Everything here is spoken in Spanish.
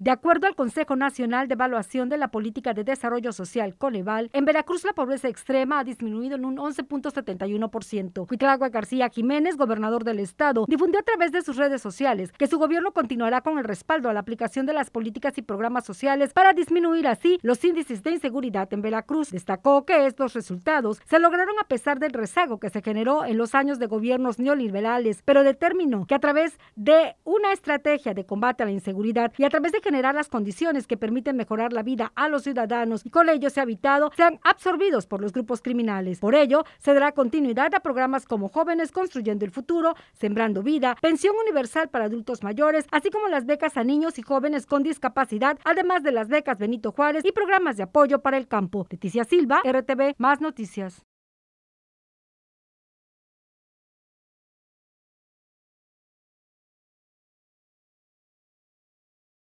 De acuerdo al Consejo Nacional de Evaluación de la Política de Desarrollo Social, Coneval, en Veracruz la pobreza extrema ha disminuido en un 11.71%. Cuitlagua García Jiménez, gobernador del estado, difundió a través de sus redes sociales que su gobierno continuará con el respaldo a la aplicación de las políticas y programas sociales para disminuir así los índices de inseguridad en Veracruz. Destacó que estos resultados se lograron a pesar del rezago que se generó en los años de gobiernos neoliberales, pero determinó que a través de una estrategia de combate a la inseguridad y a través de generar las condiciones que permiten mejorar la vida a los ciudadanos y con ello se ha evitado sean absorbidos por los grupos criminales. Por ello, se dará continuidad a programas como Jóvenes Construyendo el Futuro, Sembrando Vida, Pensión Universal para Adultos Mayores, así como las becas a niños y jóvenes con discapacidad, además de las becas Benito Juárez y programas de apoyo para el campo. Leticia Silva, RTV, más noticias.